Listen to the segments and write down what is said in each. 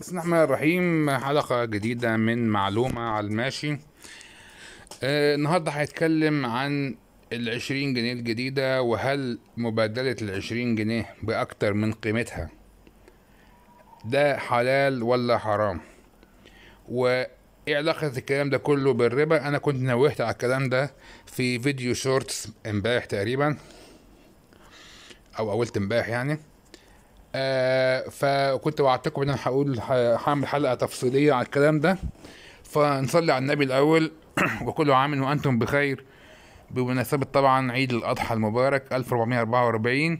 بسم الله الرحمن الرحيم حلقة جديدة من معلومة على الماشي آه، النهاردة هيتكلم عن العشرين جنيه الجديدة وهل مبادلة العشرين جنيه بأكتر من قيمتها ده حلال ولا حرام وايه علاقة الكلام ده كله بالربا انا كنت نوهت على الكلام ده في فيديو شورتس امبارح تقريبا او اولت امبارح يعني آه فكنت وعدتكم ان انا هقول هعمل حلقه تفصيليه على الكلام ده فنصلي على النبي الاول وكل عام وانتم بخير بمناسبه طبعا عيد الاضحى المبارك 1444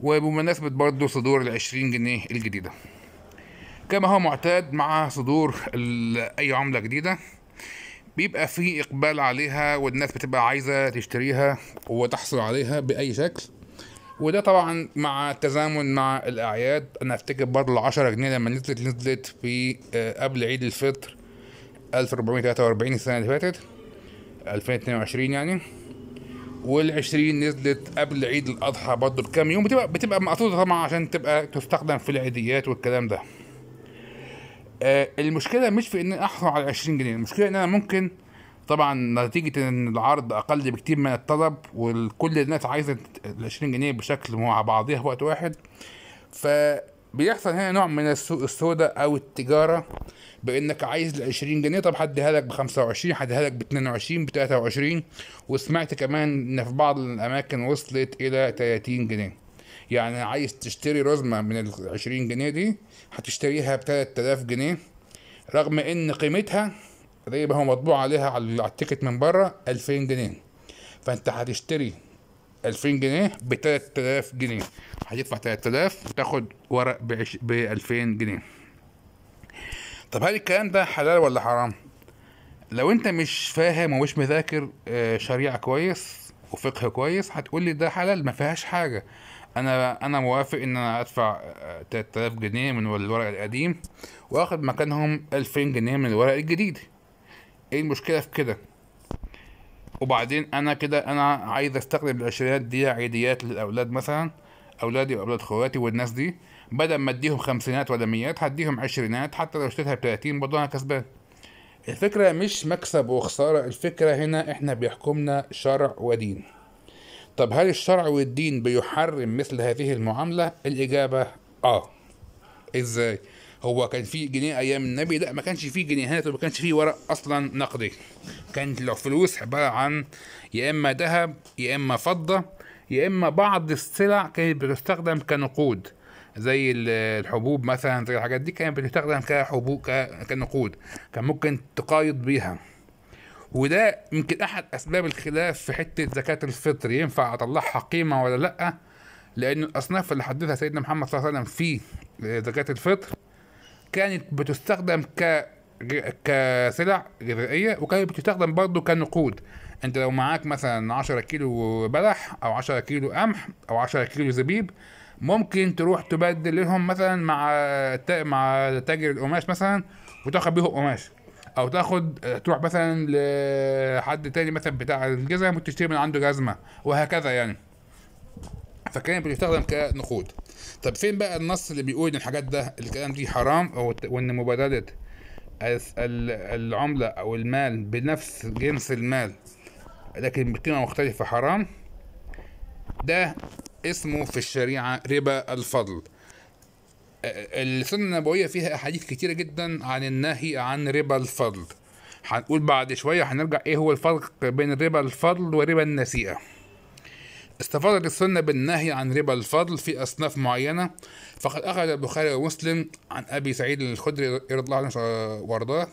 وبمناسبه برضه صدور ال 20 جنيه الجديده كما هو معتاد مع صدور اي عمله جديده بيبقى في اقبال عليها والناس بتبقى عايزه تشتريها وتحصل عليها باي شكل وده طبعا مع التزامن مع الاعياد انا افتكر برضه ال 10 جنيه لما نزلت نزلت في آه، قبل عيد الفطر 1443 السنه اللي فاتت 2022 يعني وال20 نزلت قبل عيد الاضحى برضه بكام يوم بتبقى بتبقى مقصوده طبعا عشان تبقى تستخدم في العيديات والكلام ده آه، المشكله مش في ان احصل على 20 جنيه المشكله ان انا ممكن طبعا نتيجه ان العرض اقل بكتير من الطلب وكل الناس عايزه ال 20 جنيه بشكل مع بعضيها في وقت واحد فبيحصل هنا نوع من السوق السوداء او التجاره بانك عايز ال 20 جنيه طب هديها لك ب 25 هديها لك ب 22 ب 23 وسمعت كمان ان في بعض الاماكن وصلت الى 30 جنيه يعني عايز تشتري رزمة من ال 20 جنيه دي هتشتريها ب 3000 جنيه رغم ان قيمتها يبقى هو مطبوع عليها على التيكت من بره 2000 جنيه فانت هتشتري 2000 جنيه ب 3000 جنيه هتدفع 3000 وتاخد ورق ب 2000 جنيه طب هل الكلام ده حلال ولا حرام لو انت مش فاهم ومش مذاكر آه، شريعه كويس وفقه كويس هتقول لي ده حلال ما فيهاش حاجه انا انا موافق ان انا ادفع 3000 آه، جنيه من الورق القديم واخد مكانهم 2000 جنيه من الورق الجديد ايه المشكله في كده وبعدين انا كده انا عايز استخدم العشريات دي عيديات للاولاد مثلا اولادي واولاد خواتي والناس دي بدل ما اديهم خمسينات ولا ميات هديهم عشرينات حتى لو اشتريتها ب 30 برضه انا كسبان الفكره مش مكسب وخساره الفكره هنا احنا بيحكمنا شرع ودين طب هل الشرع والدين بيحرم مثل هذه المعامله الاجابه اه ازاي هو كان في جنيه ايام النبي لا ما كانش في جنيهات وما كانش في ورق اصلا نقدي كانت لو فلوس عباره عن يا اما ذهب يا اما فضه يا اما بعض السلع كانت بتستخدم كنقود زي الحبوب مثلا زي الحاجات دي كانت بتستخدم كحبوب كنقود كان ممكن تقايض بيها وده يمكن احد اسباب الخلاف في حته زكاه الفطر ينفع اطلعها قيمه ولا لا لان الاصناف اللي حددها سيدنا محمد صلى الله عليه وسلم في زكاه الفطر كانت بتستخدم ك كسلع غذائيه وكانت بتستخدم برضه كنقود انت لو معاك مثلا 10 كيلو بلح او 10 كيلو قمح او 10 كيلو زبيب ممكن تروح تبدل لهم مثلا مع مع تاجر القماش مثلا وتاخد بيهم قماش او تاخد آه، تروح مثلا لحد تاني مثلا بتاع الجزم وتشتري من عنده جزمه وهكذا يعني فكانت بتستخدم كنقود طب فين بقى النص اللي بيقول ان الحاجات ده الكلام دي حرام او وان مبادله العمله او المال بنفس جنس المال لكن بقيمه مختلفه حرام ده اسمه في الشريعه ربا الفضل السنه النبويه فيها احاديث كتيره جدا عن النهي عن ربا الفضل هنقول بعد شويه هنرجع ايه هو الفرق بين ربا الفضل وربا النسيئه استفادت السنة بالنهي عن ربا الفضل في أصناف معينة فقد أخذ البخاري ومسلم عن أبي سعيد الخدري رضي الله عنه وارضاه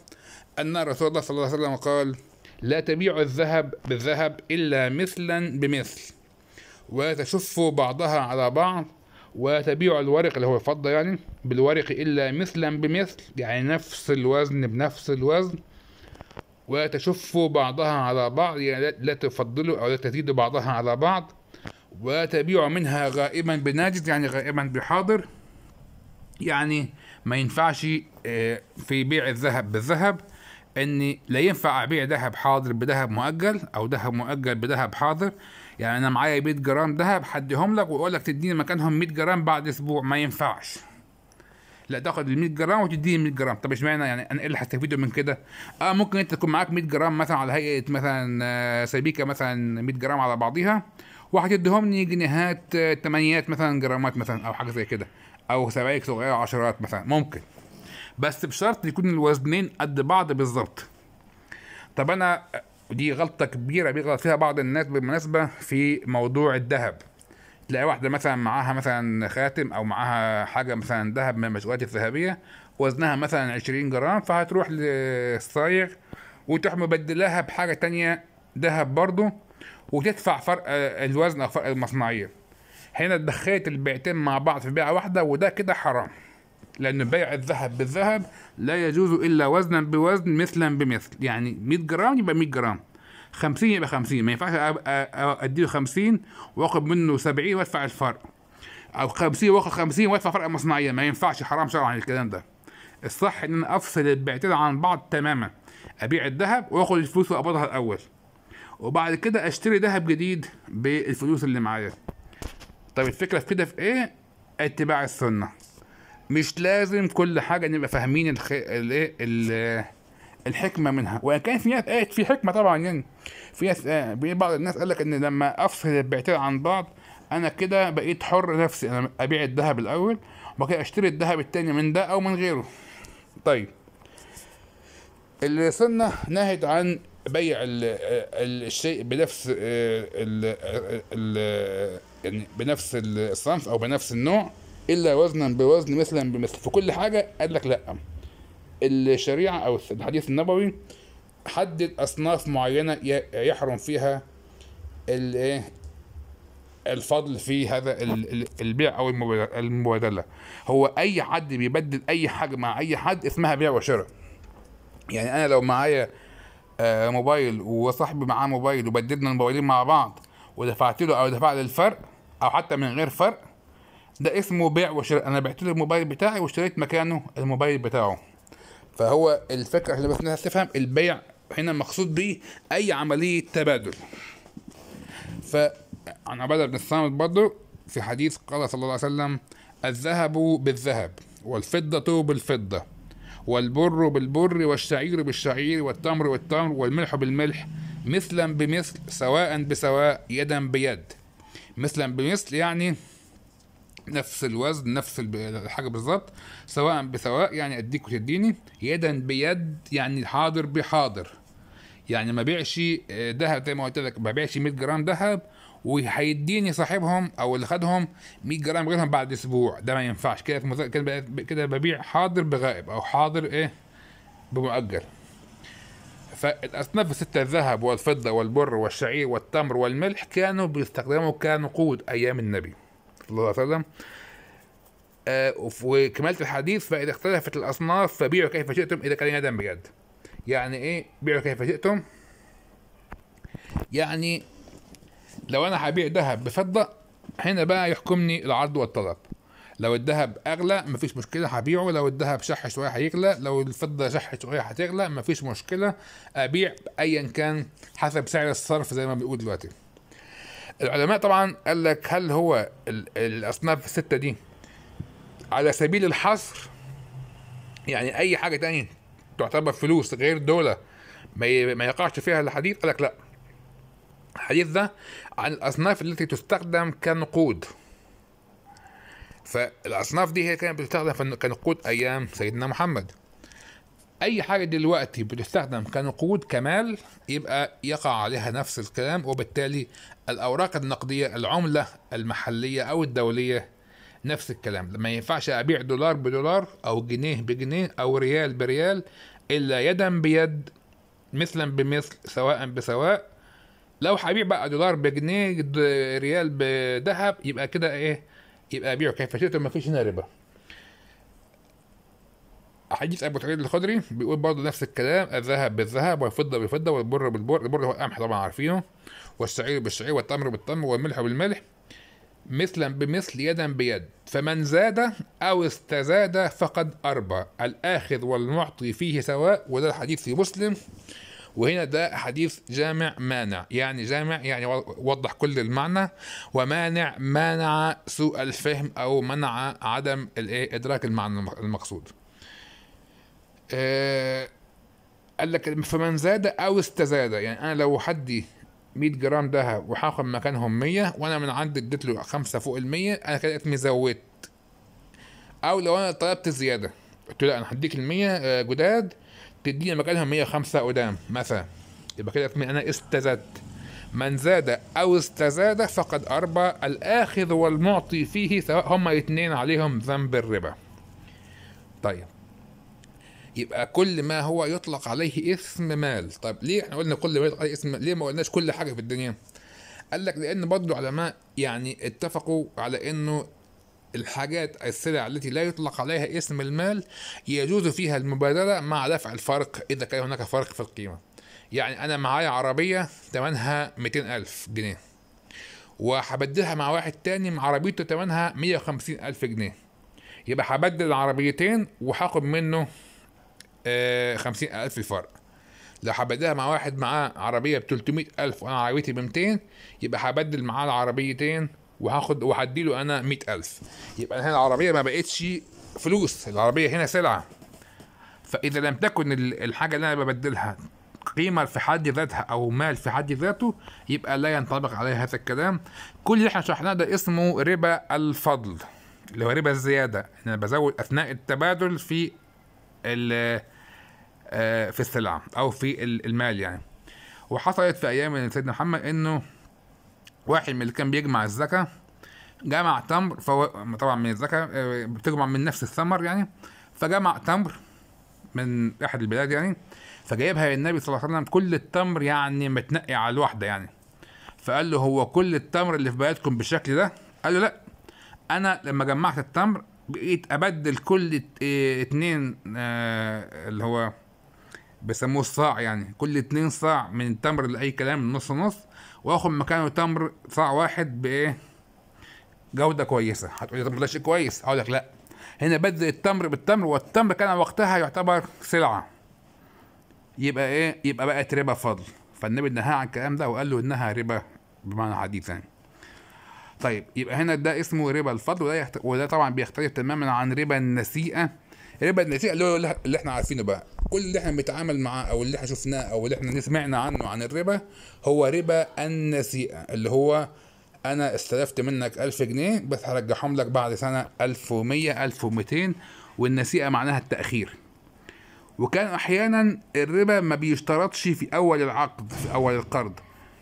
أن رسول الله صلى الله عليه وسلم قال لا تبيع الذهب بالذهب إلا مثلا بمثل ولا بعضها على بعض ولا الورق اللي هو الفضة يعني بالورق إلا مثلا بمثل يعني نفس الوزن بنفس الوزن ولا بعضها على بعض يعني لا تفضلوا أو لا تزيدوا بعضها على بعض وتبيع منها غائبا بناجز يعني غائبا بحاضر يعني ما ينفعش آه، في بيع الذهب بالذهب ان لا ينفع ابيع ذهب حاضر بذهب مؤجل او ذهب مؤجل بذهب حاضر يعني انا معايا 100 جرام ذهب حدهم لك واقول لك تديني مكانهم 100 جرام بعد اسبوع ما ينفعش لا تاخد ال 100 جرام وتديني 100 جرام طب اشمعنى يعني انا ايه اللي هستفيده من كده اه ممكن انت تكون معاك 100 جرام مثلا على هيئه مثلا آه، سبيكه مثلا 100 جرام على بعضيها وهتديهمني جنيهات آه، تمانيات مثلا جرامات مثلا او حاجه زي كده او سبائك صغيره عشرات مثلا ممكن بس بشرط يكون الوزنين قد بعض بالظبط طب انا آه، دي غلطه كبيره بيغلط فيها بعض الناس بالمناسبه في موضوع الذهب تلاقي واحده مثلا معاها مثلا خاتم او معاها حاجه مثلا ذهب من المسؤوليات الذهبيه وزنها مثلا 20 جرام فهتروح للصايغ وتروح مبدلاها بحاجه تانية ذهب برضه وتدفع فرق الوزن او فرق المصنعيه هنا دخلت البيعتين مع بعض في بيعه واحده وده كده حرام لان بيع الذهب بالذهب لا يجوز الا وزنا بوزن مثلا بمثل يعني 100 جرام يبقى 100 جرام 50 يبقى 50 ما ينفعش اديله 50 واخد منه 70 وادفع الفرق او 50 واخد 50 وادفع فرق المصنعيه ما ينفعش حرام شرعا الكلام ده الصح ان انا افصل البيعتين عن بعض تماما ابيع الذهب واخد الفلوس واقبضها الاول وبعد كده اشتري ذهب جديد بالفلوس اللي معايا طب الفكره في كده في ايه اتباع السنه مش لازم كل حاجه نبقى فاهمين الخ... الايه ال... الحكمه منها وان كان في ناس قالت في حكمه طبعا يعني في ناس آه، بعض الناس قال لك ان لما افصل البيعتين عن بعض انا كده بقيت حر نفسي انا ابيع الذهب الاول وبعد كده اشتري الذهب التاني من ده او من غيره طيب السنه نهت عن بيع آه، الشيء بنفس آه، ال آه، ال يعني بنفس الصنف او بنفس النوع الا وزنا بوزن مثلا بمثل في كل حاجه قال لك لا الشريعه او الحديث النبوي حدد اصناف معينه يحرم فيها الايه الفضل في هذا البيع او المبادله هو اي حد بيبدل اي حاجه مع اي حد اسمها بيع وشراء يعني انا لو معايا آه، موبايل وصاحبي معاه موبايل وبدلنا الموبايلين مع بعض ودفعت له او دفع لي الفرق او حتى من غير فرق ده اسمه بيع وشراء انا بعت له الموبايل بتاعي واشتريت مكانه الموبايل بتاعه فهو الفكره اللي بس الناس تفهم البيع هنا مقصود بيه اي عمليه تبادل فعن عباده بن الصامت برضه في حديث قال صلى الله عليه وسلم الذهب بالذهب والفضه بالفضه والبر بالبر والشعير بالشعير والتمر بالتمر والملح بالملح مثلا بمثل سواء بسواء يدا بيد مثلا بمثل يعني نفس الوزن نفس الحاجه بالظبط سواء بسواء يعني اديك وتديني يدا بيد يعني حاضر بحاضر يعني ما بيعش آه، ذهب زي ما قلت لك ما بيعش 100 جرام ذهب وهيديني صاحبهم او اللي خدهم 100 جرام غيرهم بعد اسبوع ده ما ينفعش كده مز... كده ببيع حاضر بغائب او حاضر ايه بمؤجل فالأصناف الستة الذهب والفضة والبر والشعير والتمر والملح كانوا بيستخدموا كنقود أيام النبي صلى الله عليه وسلم آه وكمالة الحديث فإذا اختلفت الأصناف فبيعوا كيف شئتم إذا كان يدا بجد يعني إيه بيعوا كيف شئتم يعني لو انا هبيع ذهب بفضه هنا بقى يحكمني العرض والطلب لو الذهب اغلى مفيش مشكله هبيعه لو الذهب شح شويه هيغلى لو الفضه شح شويه هتغلى مفيش مشكله ابيع ايا كان حسب سعر الصرف زي ما بيقول دلوقتي العلماء طبعا قال لك هل هو الاصناف السته دي على سبيل الحصر يعني اي حاجه تانية تعتبر فلوس غير دولة ما يقعش فيها الحديد قال لك لا ده عن الأصناف التي تستخدم كنقود فالأصناف دي هي كانت بتستخدم كنقود أيام سيدنا محمد أي حاجة دلوقتي بتستخدم كنقود كمال يبقى يقع عليها نفس الكلام وبالتالي الأوراق النقدية العملة المحلية أو الدولية نفس الكلام ما ينفعش أبيع دولار بدولار أو جنيه بجنيه أو ريال بريال إلا يدا بيد مثلا بمثل سواء بسواء لو هبيع بقى دولار بجنيه ريال بذهب يبقى كده ايه يبقى ابيعه كيف شئت ما فيش هنا ربا حديث ابو سعيد الخدري بيقول برضه نفس الكلام الذهب بالذهب والفضه بالفضه والبر بالبر البر هو القمح طبعا عارفينه والشعير بالشعير والتمر بالتمر والملح بالملح مثلا بمثل يدا بيد فمن زاد او استزاد فقد اربى الاخذ والمعطي فيه سواء وده الحديث في مسلم وهنا ده حديث جامع مانع يعني جامع يعني وضح كل المعنى ومانع مانع سوء الفهم أو منع عدم الايه إدراك المعنى المقصود آه، قال لك فمن زاد أو استزاد يعني أنا لو حدي 100 جرام ذهب وهاخد مكانهم 100 وانا من عندي اديت له 5 فوق ال 100 انا كده اسمي زودت او لو انا طلبت زياده قلت له لا انا هديك ال 100 آه، جداد تدينا مكانها 105 قدام مثلا يبقى كده انا استزدت من زاد أو استزاد فقد أربى الآخذ والمعطي فيه سواء هما الاثنين عليهم ذنب الربا طيب يبقى كل ما هو يطلق عليه اسم مال طيب ليه احنا قلنا كل ما يطلق عليه اسم ليه ما قلناش كل حاجة في الدنيا قال لك لأن برضه علماء يعني اتفقوا على إنه الحاجات السلع التي لا يطلق عليها اسم المال يجوز فيها المبادرة مع دفع الفرق إذا كان هناك فرق في القيمة يعني أنا معايا عربية ثمنها 200 ألف جنيه وهبدلها مع واحد تاني عربيته ثمنها 150 ألف جنيه يبقى هبدل العربيتين وهاخد منه آه، خمسين ألف الفرق لو هبدلها مع واحد معاه عربية ب 300 ألف وأنا عربيتي ب 200 يبقى هبدل معاه العربيتين وهاخد وهديله انا 100000 يبقى هنا العربيه ما بقتش فلوس العربيه هنا سلعه فاذا لم تكن الحاجه اللي انا ببدلها قيمة في حد ذاتها أو مال في حد ذاته يبقى لا ينطبق عليها هذا الكلام كل اللي احنا شرحناه ده اسمه ربا الفضل اللي هو ربا الزيادة أنا بزود أثناء التبادل في آه، في السلعه أو في المال يعني وحصلت في أيام سيدنا محمد إنه واحد من اللي كان بيجمع الزكاة جمع تمر فهو طبعا من الزكاة آه، بتجمع من نفس الثمر يعني فجمع تمر من احد البلاد يعني فجايبها للنبي صلى الله عليه وسلم كل التمر يعني متنقي على الواحده يعني فقال له هو كل التمر اللي في بلدكم بالشكل ده قال له لا انا لما جمعت التمر بقيت ابدل كل آه، اتنين اه اللي هو بيسموه الصاع يعني كل اتنين صاع من التمر اللي اي كلام نص نص واخد مكانه تمر صاع واحد بايه جوده كويسه هتقولي طب ده شيء كويس هقول لك لا هنا بدل التمر بالتمر والتمر كان وقتها يعتبر سلعه يبقى ايه يبقى بقت ربا فضل فالنبي نهى عن الكلام ده وقال له انها ربا بمعنى حديث يعني طيب يبقى هنا ده اسمه ربا الفضل وده, يحت... وده طبعا بيختلف تماما عن ربا النسيئه هيبقى النتيجه اللي, اللي احنا عارفينه بقى كل اللي احنا بنتعامل معاه او اللي احنا شفناه او اللي احنا سمعنا عنه عن الربا هو ربا النسيئه اللي هو انا استلفت منك 1000 جنيه بس هرجعهم لك بعد سنه 1100 1200 والنسيئه معناها التاخير وكان احيانا الربا ما بيشترطش في اول العقد في اول القرض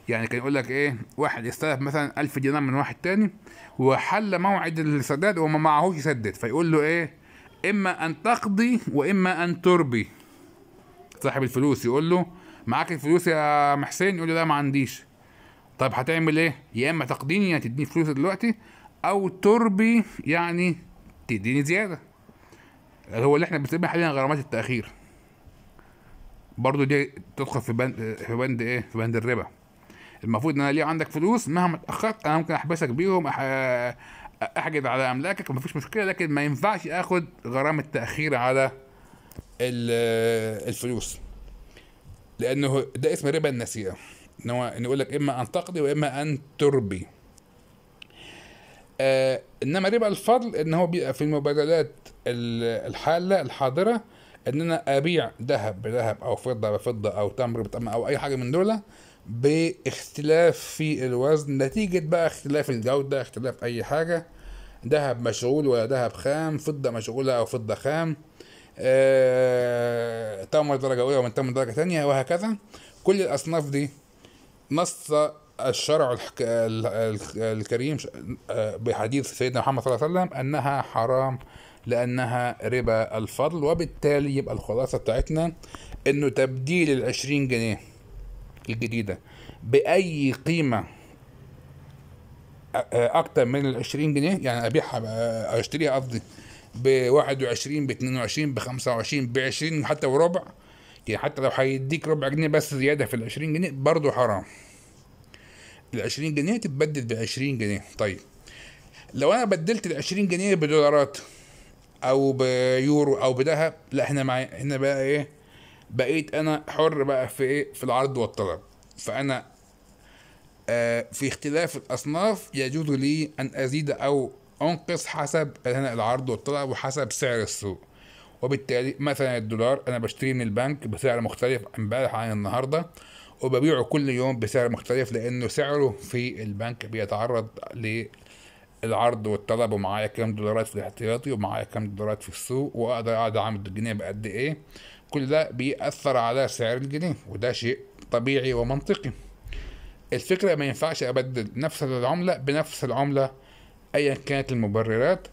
يعني كان يقول لك ايه واحد استلف مثلا 1000 دينار من واحد تاني وحل موعد السداد وما معهوش يسدد فيقول له ايه اما ان تقضي واما ان تربي صاحب الفلوس يقول له معاك الفلوس يا محسن يقول له لا ما عنديش طب هتعمل ايه يا اما تقضيني يعني تديني فلوس دلوقتي او تربي يعني تديني زياده هو اللي احنا بنسميه حاليا غرامات التاخير برضو دي تدخل في بند في بند ايه في بند الربا المفروض ان انا ليه عندك فلوس مهما اتاخرت انا ممكن احبسك بيهم أح... احجز على املاكك ومفيش مشكله لكن ما ينفعش اخد غرامه تاخير على الفلوس لانه ده اسمه ربا النسيئه ان هو يقول لك اما ان تقضي واما ان تربي آه انما ربا الفضل ان هو بيبقى في المبادلات الحاله الحاضره ان انا ابيع ذهب بذهب او فضه بفضه او تمر بتمر او اي حاجه من دول باختلاف في الوزن نتيجة بقى اختلاف الجودة اختلاف أي حاجة ذهب مشغول ولا ذهب خام فضة مشغولة أو فضة خام آه، تمر درجة أولى ومن تمر درجة تانية وهكذا كل الأصناف دي نص الشرع الكريم آه، بحديث سيدنا محمد صلى الله عليه وسلم أنها حرام لأنها ربا الفضل وبالتالي يبقى الخلاصة بتاعتنا إنه تبديل العشرين جنيه الجديدة بأي قيمة أكتر من ال 20 جنيه يعني أبيعها أشتريها قصدي ب 21 ب 22 ب 25 ب 20 حتى وربع يعني حتى لو هيديك ربع جنيه بس زيادة في ال 20 جنيه برضه حرام ال 20 جنيه تتبدل ب 20 جنيه طيب لو أنا بدلت ال 20 جنيه بدولارات أو بيورو أو بدهب لا احنا معايا احنا بقى إيه بقيت انا حر بقى في ايه في العرض والطلب فانا آه في اختلاف الاصناف يجوز لي ان ازيد او انقص حسب هنا العرض والطلب وحسب سعر السوق وبالتالي مثلا الدولار انا بشتريه من البنك بسعر مختلف امبارح عن النهارده وببيعه كل يوم بسعر مختلف لانه سعره في البنك بيتعرض للعرض والطلب ومعايا كام دولارات في الاحتياطي ومعايا كام دولارات في السوق واقدر اقعد اعمل الجنيه بقد ايه كل ده بيأثر على سعر الجنيه وده شيء طبيعي ومنطقي الفكرة ما ينفعش أبدل نفس العملة بنفس العملة أيا كانت المبررات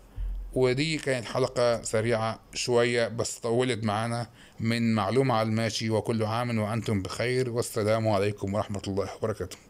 ودي كانت حلقة سريعة شوية بس طولت معانا من معلومة على الماشي وكل عام وأنتم بخير والسلام عليكم ورحمة الله وبركاته